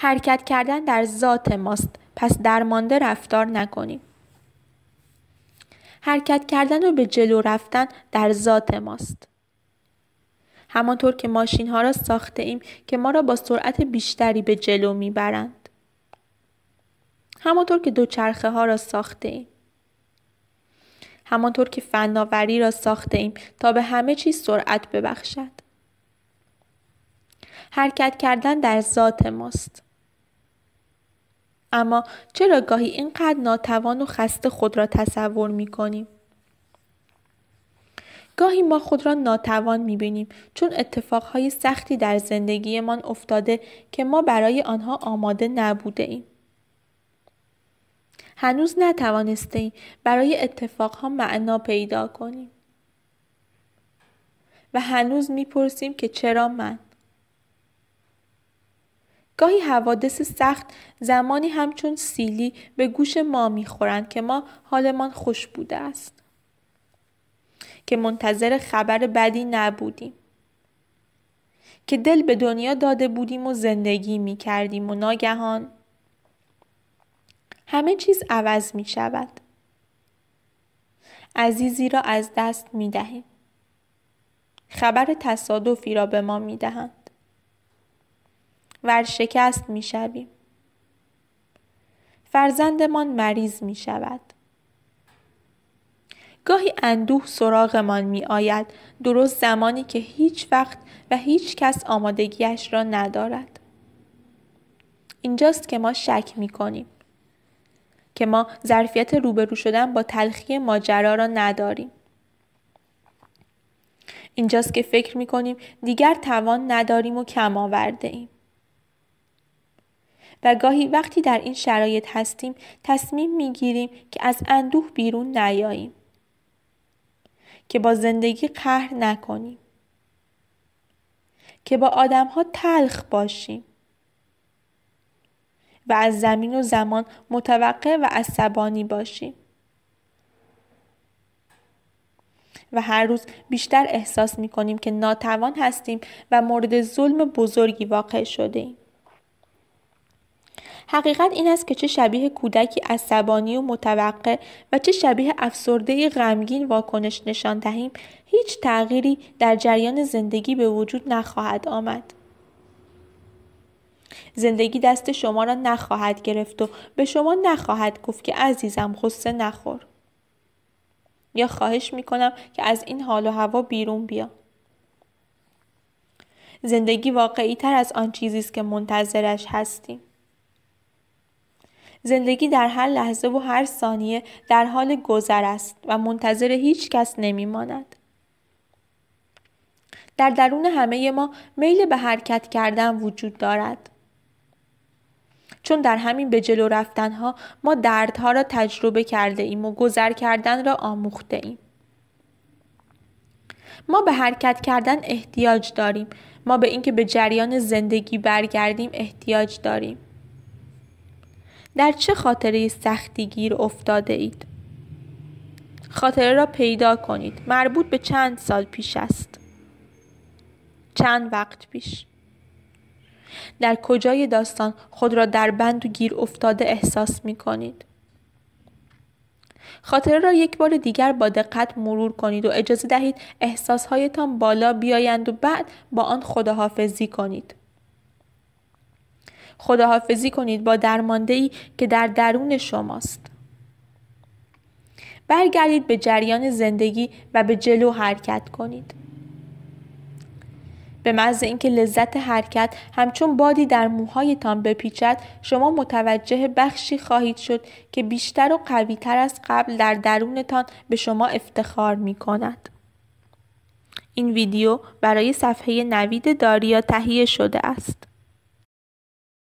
حرکت کردن در ذات ماست پس درمانده رفتار نکنیم حرکت کردن و به جلو رفتن در ذات ماست همانطور که ماشین ها را ساخته ایم که ما را با سرعت بیشتری به جلو میبرند همانطور که دوچرخه ها را ساخته ایم همانطور که فناوری را ساخته ایم تا به همه چیز سرعت ببخشد حرکت کردن در ذات ماست اما چرا گاهی اینقدر ناتوان و خسته خود را تصور می کنیم؟ گاهی ما خود را ناتوان می بینیم چون اتفاقهای سختی در زندگیمان افتاده که ما برای آنها آماده نبوده ایم. هنوز نتوانسته ایم برای اتفاقها معنا پیدا کنیم. و هنوز میپرسیم که چرا من؟ گاهی حوادث سخت زمانی همچون سیلی به گوش ما میخورند که ما حالمان خوش بوده است که منتظر خبر بدی نبودیم که دل به دنیا داده بودیم و زندگی میکردیم و ناگهان همه چیز عوض می شود. عزیزی را از دست می دهیم. خبر تصادفی را به ما می دهند. ورشکست می شویم. فرزندمان مریض می شود. گاهی اندوه سراغمان می آید درست زمانی که هیچ وقت و هیچ کس آمادگیش را ندارد. اینجاست که ما شک می کنیم. که ما ظرفیت روبرو شدن با تلخی ماجرا را نداریم. اینجاست که فکر می کنیم دیگر توان نداریم و کم آورده ایم. و گاهی وقتی در این شرایط هستیم تصمیم میگیریم که از اندوه بیرون نیاییم که با زندگی قهر نکنیم که با آدمها تلخ باشیم و از زمین و زمان متوقع و عصبانی باشیم و هر روز بیشتر احساس می کنیم که ناتوان هستیم و مورد ظلم بزرگی واقع شده ایم. حقیقت این است که چه شبیه کودکی عصبانی و متوقع و چه شبیه افسرده غمگین واکنش نشان دهیم هیچ تغییری در جریان زندگی به وجود نخواهد آمد زندگی دست شما را نخواهد گرفت و به شما نخواهد گفت که عزیزم غصه نخور یا خواهش میکنم که از این حال و هوا بیرون بیا زندگی واقعی تر از آن چیزی است که منتظرش هستیم زندگی در هر لحظه و هر ثانیه در حال گذر است و منتظر هیچ کس نمی ماند. در درون همه ما میل به حرکت کردن وجود دارد. چون در همین به جلو رفتنها ما دردها را تجربه کرده ایم و گذر کردن را آموخته ایم. ما به حرکت کردن احتیاج داریم ما به اینکه به جریان زندگی برگردیم احتیاج داریم در چه خاطره سختی گیر افتاده اید؟ خاطره را پیدا کنید. مربوط به چند سال پیش است. چند وقت پیش. در کجای داستان خود را در بند و گیر افتاده احساس می کنید؟ خاطره را یک بار دیگر با دقت مرور کنید و اجازه دهید احساسهایتان بالا بیایند و بعد با آن خداحافظی کنید. خداحافظی کنید با درمانده ای که در درون شماست برگردید به جریان زندگی و به جلو حرکت کنید به محض اینکه لذت حرکت همچون بادی در موهایتان بپیچد شما متوجه بخشی خواهید شد که بیشتر و قویتر از قبل در درونتان به شما افتخار می کند. این ویدیو برای صفحه نوید داریا تهیه شده است.